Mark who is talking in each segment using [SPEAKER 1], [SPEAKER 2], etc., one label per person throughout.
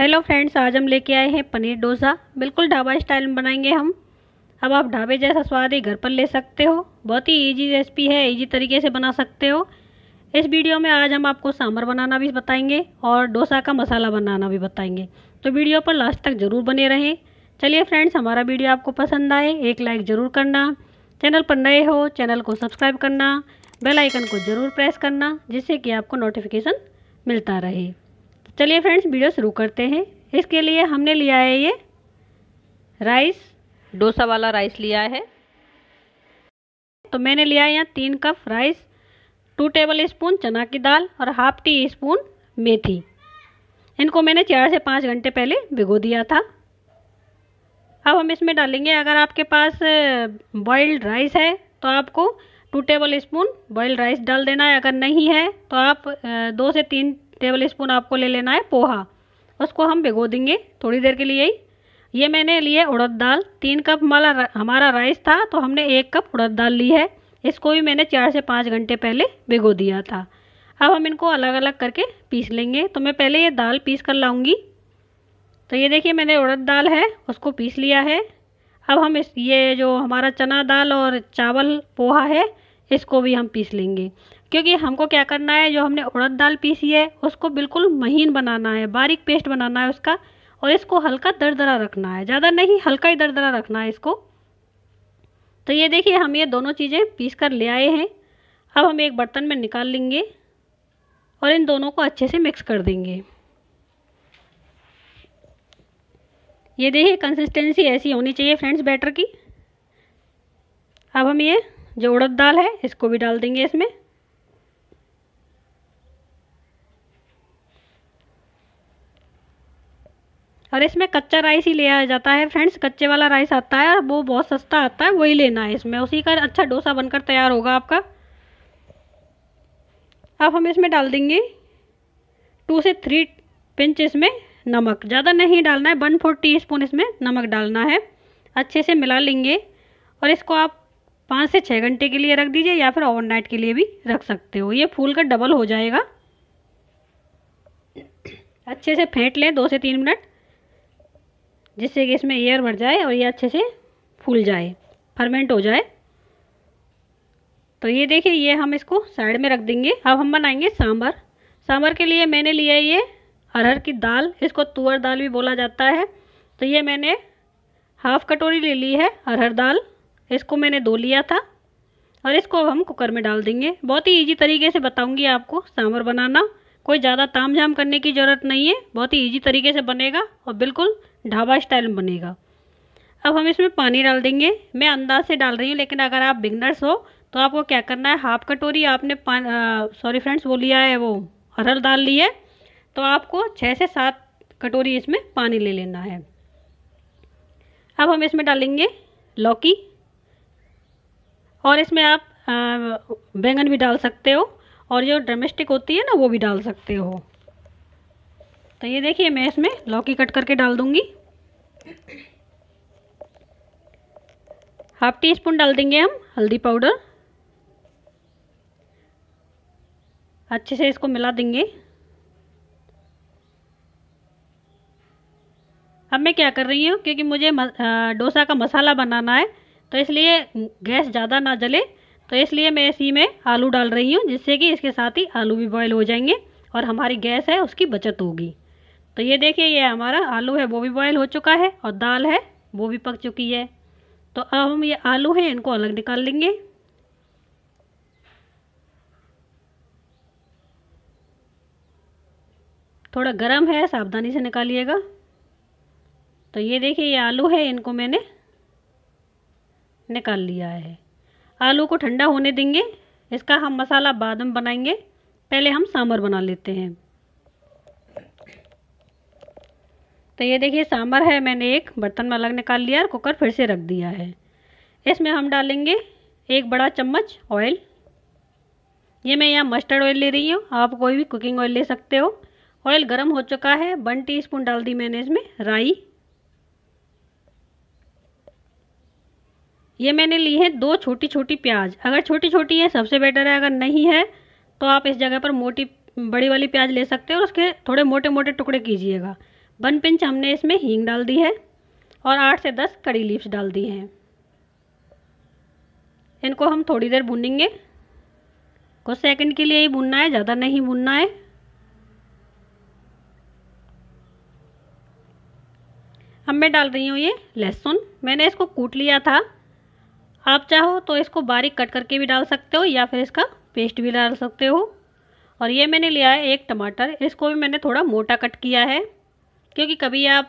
[SPEAKER 1] hello friends आज हम लेके आए हैं पनीर डोसा बिल्कुल ढाबा स्टाइल में बनाएंगे हम अब आप ढाबे जैसा स्वाद ही घर पर ले सकते हो बहुत ही इजी रेसिपी है इजी तरीके से बना सकते हो इस वीडियो में आज हम आपको सांभर बनाना भी बताएंगे और डोसा का मसाला बनाना भी बताएंगे तो वीडियो पर लास्ट तक ज़रूर बने रहें चलिए फ्रेंड्स हमारा वीडियो आपको पसंद आए एक लाइक ज़रूर करना चैनल पर नए हो चैनल को सब्सक्राइब करना बेल आइकन को ज़रूर प्रेस करना जिससे कि आपको नोटिफिकेशन मिलता रहे चलिए फ्रेंड्स वीडियो शुरू करते हैं इसके लिए हमने लिया है ये राइस डोसा वाला राइस लिया है तो मैंने लिया है यहाँ तीन cup rice two tablespoon चना की दाल और हाफ टी स्पून मेथी इनको मैंने चार से पाँच घंटे पहले भिगो दिया था अब हम इसमें डालेंगे अगर आपके पास बॉइल्ड राइस है तो आपको two tablespoon boiled rice डाल देना है अगर नहीं है तो आप दो से तीन टेबल स्पून आपको ले लेना है पोहा उसको हम भिगो देंगे थोड़ी देर के लिए ही ये मैंने लिए उड़द दाल तीन कप हमारा हमारा राइस था तो हमने एक कप उड़द दाल ली है इसको भी मैंने चार से पाँच घंटे पहले भिगो दिया था अब हम इनको अलग अलग करके पीस लेंगे तो मैं पहले ये दाल पीस कर लाऊंगी तो ये देखिए मैंने उड़द दाल है उसको पीस लिया है अब हम इस ये जो हमारा चना दाल और चावल पोहा है इसको भी हम पीस लेंगे क्योंकि हमको क्या करना है जो हमने उड़द दाल पीसी है उसको बिल्कुल महीन बनाना है बारीक पेस्ट बनाना है उसका और इसको हल्का दरदरा रखना है ज़्यादा नहीं हल्का ही दरदरा रखना है इसको तो ये देखिए हम ये दोनों चीज़ें पीस कर ले आए हैं अब हम एक बर्तन में निकाल लेंगे और इन दोनों को अच्छे से मिक्स कर देंगे ये देखिए कंसिस्टेंसी ऐसी होनी चाहिए फ्रेंड्स बैटर की अब हम ये जो उड़द दाल है इसको भी डाल देंगे इसमें और इसमें कच्चा राइस ही लिया जाता है फ्रेंड्स कच्चे वाला राइस आता है और वो बहुत सस्ता आता है वही लेना है इसमें उसी का अच्छा डोसा बनकर तैयार होगा आपका अब हम इसमें डाल देंगे टू से थ्री पिंच इसमें नमक ज़्यादा नहीं डालना है वन फोर टी स्पून इसमें नमक डालना है अच्छे से मिला लेंगे और इसको आप पाँच से छः घंटे के लिए रख दीजिए या फिर ओवरनाइट के लिए भी रख सकते हो ये फूल का डबल हो जाएगा अच्छे से फेंट लें दो से तीन मिनट जिससे कि इसमें एयर भर जाए और ये अच्छे से फूल जाए फर्मेंट हो जाए तो ये देखिए ये हम इसको साइड में रख देंगे अब हम बनाएंगे सांभर सांभर के लिए मैंने लिया ये अरहर की दाल इसको तुअर दाल भी बोला जाता है तो ये मैंने हाफ कटोरी ले ली है अरहर दाल इसको मैंने धो लिया था और इसको अब हम कुकर में डाल देंगे बहुत ही ईजी तरीके से बताऊंगी आपको सांभर बनाना कोई ज़्यादा ताम झाम करने की ज़रूरत नहीं है बहुत ही ईजी तरीके से बनेगा और बिल्कुल ढाबा स्टाइल में बनेगा अब हम इसमें पानी डाल देंगे मैं अंदाज से डाल रही हूँ लेकिन अगर आप बिगनर्स हो तो आपको क्या करना है हाफ कटोरी आपने सॉरी फ्रेंड्स वो लिया है वो अरहर डाल ली है तो आपको छः से सात कटोरी इसमें पानी ले लेना है अब हम इसमें डालेंगे लौकी और इसमें आप बैंगन भी डाल सकते हो और जो ड्रमेस्टिक होती है ना वो भी डाल सकते हो तो ये देखिए मैं इसमें लौकी कट करके डाल दूँगी हाफ टी स्पून डाल देंगे हम हल्दी पाउडर अच्छे से इसको मिला देंगे अब मैं क्या कर रही हूँ क्योंकि मुझे डोसा का मसाला बनाना है तो इसलिए गैस ज़्यादा ना जले तो इसलिए मैं इसी में आलू डाल रही हूँ जिससे कि इसके साथ ही आलू भी बॉयल हो जाएंगे और हमारी गैस है उसकी बचत होगी तो ये देखिए ये हमारा आलू है वो भी बॉयल हो चुका है और दाल है वो भी पक चुकी है तो अब हम ये आलू हैं इनको अलग निकाल लेंगे थोड़ा गर्म है सावधानी से निकालिएगा तो ये देखिए ये आलू है इनको मैंने निकाल लिया है आलू को ठंडा होने देंगे इसका हम मसाला बाद में बनाएंगे पहले हम सांभर बना लेते हैं तो ये देखिए सांभर है मैंने एक बर्तन में अलग निकाल लिया और कुकर फिर से रख दिया है इसमें हम डालेंगे एक बड़ा चम्मच ऑयल ये मैं यहाँ मस्टर्ड ऑयल ले रही हूँ आप कोई भी कुकिंग ऑयल ले सकते हो ऑयल गर्म हो चुका है वन टीस्पून डाल दी मैंने इसमें राई ये मैंने ली है दो छोटी छोटी प्याज अगर छोटी छोटी है सबसे बेटर है अगर नहीं है तो आप इस जगह पर मोटी बड़ी वाली प्याज ले सकते हैं और उसके थोड़े मोटे मोटे टुकड़े कीजिएगा वन पिंच हमने इसमें हींग डाल दी है और आठ से दस कड़ी लीव्स डाल दी हैं इनको हम थोड़ी देर भूनेंगे कुछ सेकंड के लिए ही भूनना है ज़्यादा नहीं भूनना है अब मैं डाल रही हूँ ये लहसुन मैंने इसको कूट लिया था आप चाहो तो इसको बारीक कट करके भी डाल सकते हो या फिर इसका पेस्ट भी डाल सकते हो और ये मैंने लिया है एक टमाटर इसको भी मैंने थोड़ा मोटा कट किया है क्योंकि कभी आप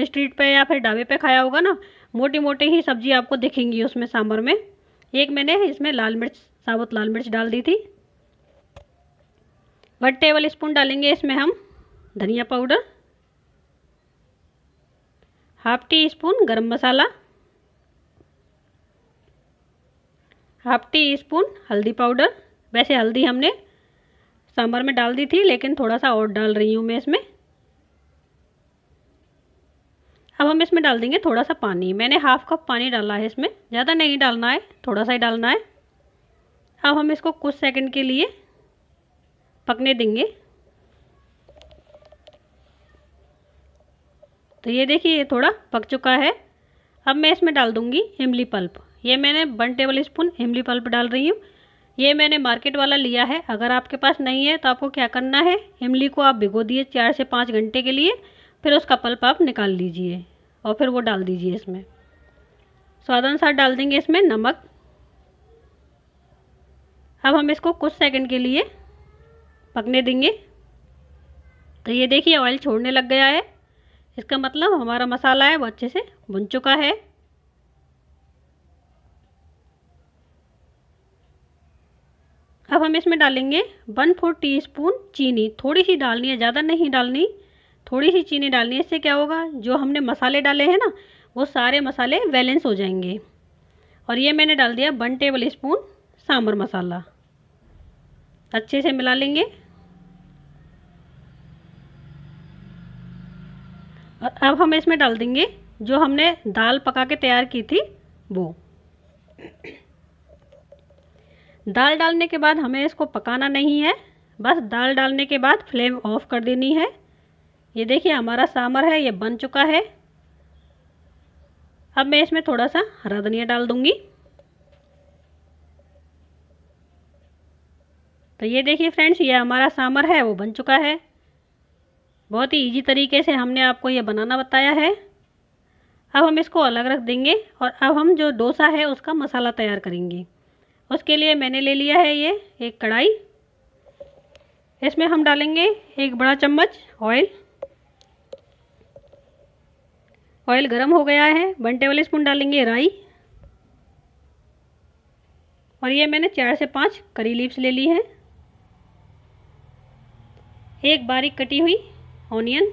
[SPEAKER 1] स्ट्रीट पे या फिर ढाबे पे खाया होगा ना मोटी मोटी ही सब्जी आपको दिखेंगी उसमें सांभर में एक मैंने इसमें लाल मिर्च साबुत लाल मिर्च डाल दी थी वन टेबल स्पून डालेंगे इसमें हम धनिया पाउडर हाफ टी स्पून गर्म मसाला हाफ टी स्पून हल्दी पाउडर वैसे हल्दी हमने सांभर में डाल दी थी लेकिन थोड़ा सा और डाल रही हूँ मैं इसमें अब हम इसमें डाल देंगे थोड़ा सा पानी मैंने हाफ कप पानी डाला है इसमें ज़्यादा नहीं डालना है थोड़ा सा ही डालना है अब हम इसको कुछ सेकंड के लिए पकने देंगे तो ये देखिए ये थोड़ा पक चुका है अब मैं इसमें डाल दूँगी इमली पल्प ये मैंने वन टेबल स्पून इमली पल्प डाल रही हूँ ये मैंने मार्केट वाला लिया है अगर आपके पास नहीं है तो आपको क्या करना है इमली को आप भिगो दिए चार से पाँच घंटे के लिए फिर उसका पल्प आप निकाल लीजिए और फिर वो डाल दीजिए इसमें स्वादानुसार डाल देंगे इसमें नमक अब हम इसको कुछ सेकंड के लिए पकने देंगे तो ये देखिए ऑयल छोड़ने लग गया है इसका मतलब हमारा मसाला है वो अच्छे से बुन चुका है अब हम इसमें डालेंगे वन फोर टी स्पून चीनी थोड़ी सी डालनी है ज़्यादा नहीं डालनी थोड़ी सी चीनी डालनी है इससे क्या होगा जो हमने मसाले डाले हैं ना वो सारे मसाले बैलेंस हो जाएंगे और ये मैंने डाल दिया वन टेबल स्पून सांभर मसाला अच्छे से मिला लेंगे और अब हम इसमें डाल देंगे जो हमने दाल पका के तैयार की थी वो दाल डालने के बाद हमें इसको पकाना नहीं है बस दाल डालने के बाद फ्लेम ऑफ कर देनी है ये देखिए हमारा सांभर है ये बन चुका है अब मैं इसमें थोड़ा सा हरा धनिया डाल दूंगी तो ये देखिए फ्रेंड्स ये हमारा सांभर है वो बन चुका है बहुत ही इजी तरीके से हमने आपको ये बनाना बताया है अब हम इसको अलग रख देंगे और अब हम जो डोसा है उसका मसाला तैयार करेंगे उसके लिए मैंने ले लिया है ये एक कढ़ाई इसमें हम डालेंगे एक बड़ा चम्मच ऑयल ऑयल गरम हो गया है वन टेबल स्पून डालेंगे राई और ये मैंने चार से पाँच करी लीव्स ले ली हैं एक बारीक कटी हुई ऑनियन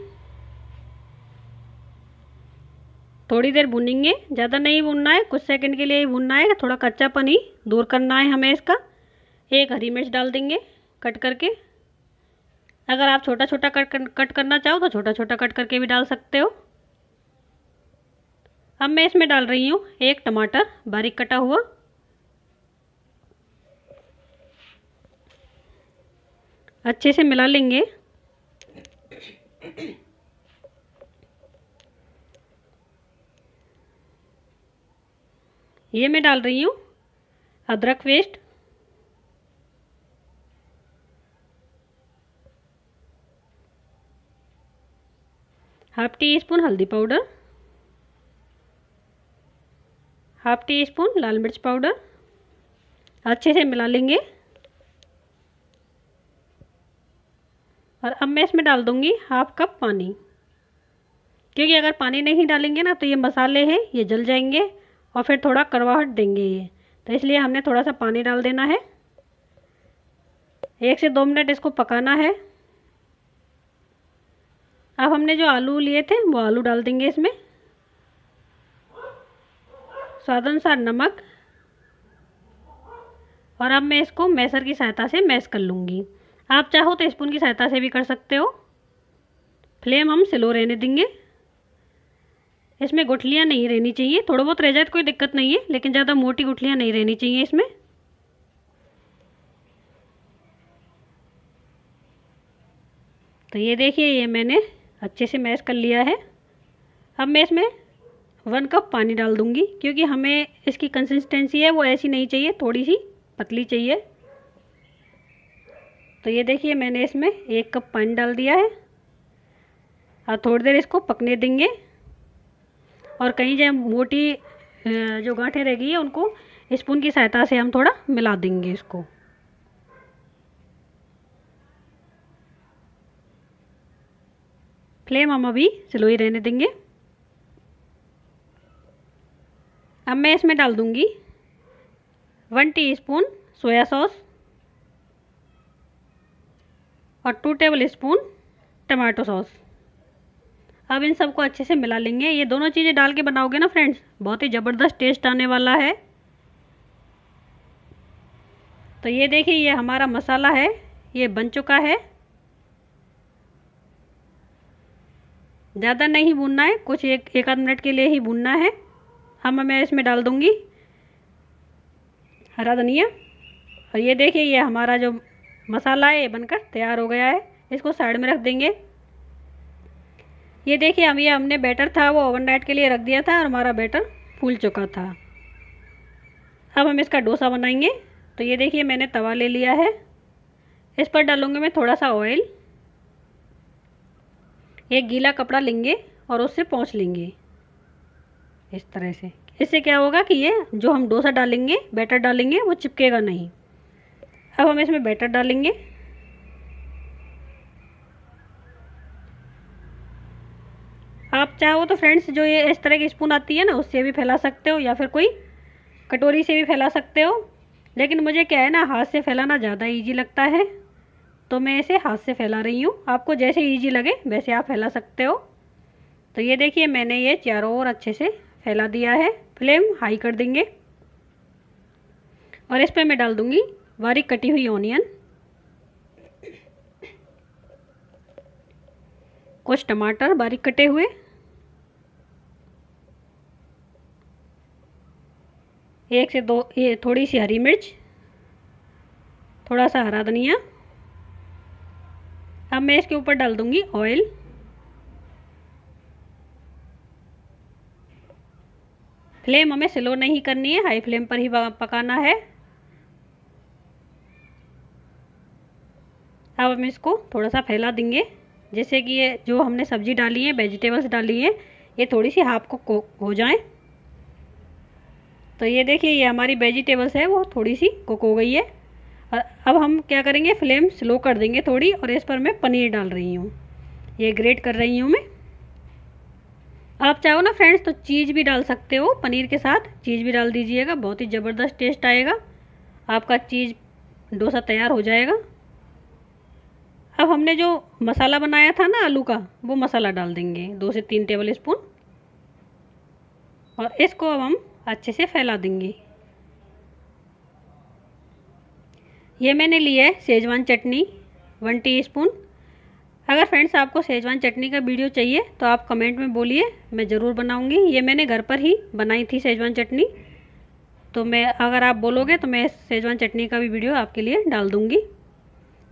[SPEAKER 1] थोड़ी देर भुनेंगे ज़्यादा नहीं भुनना है कुछ सेकंड के लिए ही भुनना है थोड़ा कच्चापन ही दूर करना है हमें इसका एक हरी मिर्च डाल देंगे कट करके अगर आप छोटा छोटा कट कट करना चाहो तो छोटा छोटा कट करके भी डाल सकते हो अब मैं इसमें डाल रही हूँ एक टमाटर बारीक कटा हुआ अच्छे से मिला लेंगे ये मैं डाल रही हूँ अदरक पेस्ट हाफ टी स्पून हल्दी पाउडर हाफ टी स्पून लाल मिर्च पाउडर अच्छे से मिला लेंगे और अब मैं इसमें डाल दूंगी हाफ कप पानी क्योंकि अगर पानी नहीं डालेंगे ना तो ये मसाले हैं ये जल जाएंगे और फिर थोड़ा करवाहट देंगे ये तो इसलिए हमने थोड़ा सा पानी डाल देना है एक से दो मिनट इसको पकाना है अब हमने जो आलू लिए थे वो आलू डाल देंगे इसमें स्वाद अनुसार नमक और अब मैं इसको मैसर की सहायता से मैश कर लूँगी आप चाहो तो स्पून की सहायता से भी कर सकते हो फ्लेम हम स्लो रहने देंगे इसमें गुठलियाँ नहीं रहनी चाहिए थोड़ा बहुत रह जाए तो कोई दिक्कत नहीं है लेकिन ज़्यादा मोटी गुठलियाँ नहीं रहनी चाहिए इसमें तो ये देखिए ये मैंने अच्छे से मैश कर लिया है अब मैं इसमें वन कप पानी डाल दूंगी क्योंकि हमें इसकी कंसिस्टेंसी है वो ऐसी नहीं चाहिए थोड़ी सी पतली चाहिए तो ये देखिए मैंने इसमें एक कप पानी डाल दिया है और थोड़ी देर इसको पकने देंगे और कहीं जो मोटी जो गांठें रह गई है उनको स्पून की सहायता से हम थोड़ा मिला देंगे इसको फ्लेम हम अभी स्लो ही रहने देंगे अब मैं इसमें डाल दूंगी वन टीस्पून सोया सॉस और two tablespoon tomato sauce अब इन सबको अच्छे से मिला लेंगे ये दोनों चीज़ें डाल के बनाओगे ना फ्रेंड्स बहुत ही ज़बरदस्त टेस्ट आने वाला है तो ये देखिए ये हमारा मसाला है ये बन चुका है ज़्यादा नहीं भूनना है कुछ एक एक आध मिनट के लिए ही भूनना है हम मैं इसमें डाल दूँगी हरा धनिया और ये देखिए ये हमारा जो मसाला है ये बनकर तैयार हो गया है इसको साइड में रख देंगे ये देखिए हम ये हमने बैटर था वो नाइट के लिए रख दिया था और हमारा बैटर फूल चुका था अब हम इसका डोसा बनाएंगे तो ये देखिए मैंने तवा ले लिया है इस पर डालूंगी मैं थोड़ा सा ऑयल एक गीला कपड़ा लेंगे और उससे पहुँच लेंगे इस तरह से इससे क्या होगा कि ये जो हम डोसा डालेंगे बैटर डालेंगे वो चिपकेगा नहीं अब हम इसमें बैटर डालेंगे चाहो तो फ्रेंड्स जो ये इस तरह की स्पून आती है ना उससे भी फैला सकते हो या फिर कोई कटोरी से भी फैला सकते हो लेकिन मुझे क्या है ना हाथ से फैलाना ज़्यादा ईजी लगता है तो मैं इसे हाथ से फैला रही हूँ आपको जैसे ईजी लगे वैसे आप फैला सकते हो तो ये देखिए मैंने ये चारों ओर अच्छे से फैला दिया है फ्लेम हाई कर देंगे और इस पर मैं डाल दूँगी बारीक कटी हुई ऑनियन कुछ टमाटर बारीक कटे हुए एक से दो ये थोड़ी सी हरी मिर्च थोड़ा सा हरा धनिया अब मैं इसके ऊपर डाल दूंगी ऑयल फ्लेम हमें स्लो नहीं करनी है हाई फ्लेम पर ही पकाना है अब हम इसको थोड़ा सा फैला देंगे जैसे कि ये जो हमने सब्जी डाली है वेजिटेबल्स डाली है ये थोड़ी सी हाफ कुक हो जाएं तो ये देखिए ये हमारी वेजिटेबल्स है वो थोड़ी सी कुक हो गई है और अब हम क्या करेंगे फ्लेम स्लो कर देंगे थोड़ी और इस पर मैं पनीर डाल रही हूँ ये ग्रेट कर रही हूँ मैं आप चाहो ना फ्रेंड्स तो चीज़ भी डाल सकते हो पनीर के साथ चीज़ भी डाल दीजिएगा बहुत ही ज़बरदस्त टेस्ट आएगा आपका चीज़ डोसा तैयार हो जाएगा अब हमने जो मसाला बनाया था ना आलू का वो मसाला डाल देंगे दो से तीन टेबल स्पून और इसको अब हम अच्छे से फैला देंगे ये मैंने लिया है सेजवान चटनी वन टीस्पून अगर फ्रेंड्स आपको सेजवान चटनी का वीडियो चाहिए तो आप कमेंट में बोलिए मैं ज़रूर बनाऊंगी ये मैंने घर पर ही बनाई थी सेजवान चटनी तो मैं अगर आप बोलोगे तो मैं सेजवान चटनी का भी वीडियो आपके लिए डाल दूँगी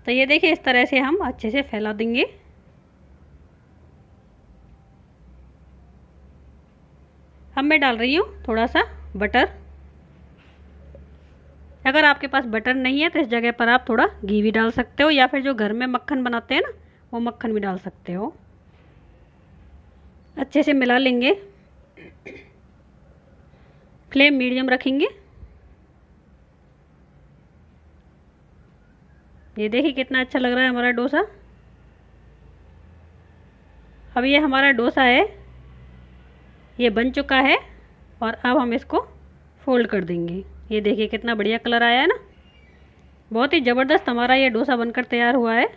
[SPEAKER 1] तो ये देखिए इस तरह से हम अच्छे से फैला देंगे अब मैं डाल रही हूँ थोड़ा सा बटर अगर आपके पास बटर नहीं है तो इस जगह पर आप थोड़ा घी भी डाल सकते हो या फिर जो घर में मक्खन बनाते हैं ना वो मक्खन भी डाल सकते हो अच्छे से मिला लेंगे फ्लेम मीडियम रखेंगे ये देखिए कितना अच्छा लग रहा है हमारा डोसा अब ये हमारा डोसा है ये बन चुका है और अब हम इसको फोल्ड कर देंगे ये देखिए कितना बढ़िया कलर आया है ना बहुत ही ज़बरदस्त हमारा ये डोसा बनकर तैयार हुआ है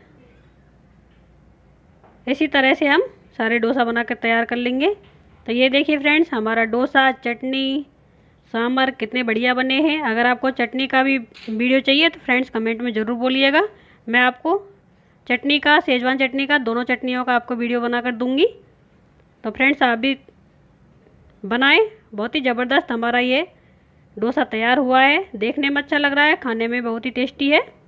[SPEAKER 1] इसी तरह से हम सारे डोसा बना कर तैयार कर लेंगे तो ये देखिए फ्रेंड्स हमारा डोसा चटनी सांभर कितने बढ़िया बने हैं अगर आपको चटनी का भी वीडियो चाहिए तो फ्रेंड्स कमेंट में ज़रूर बोलिएगा मैं आपको चटनी का सेजवान चटनी का दोनों चटनियों का आपको वीडियो बनाकर दूंगी तो फ्रेंड्स आप भी बनाए बहुत ही ज़बरदस्त हमारा ये डोसा तैयार हुआ है देखने में अच्छा लग रहा है खाने में बहुत ही टेस्टी है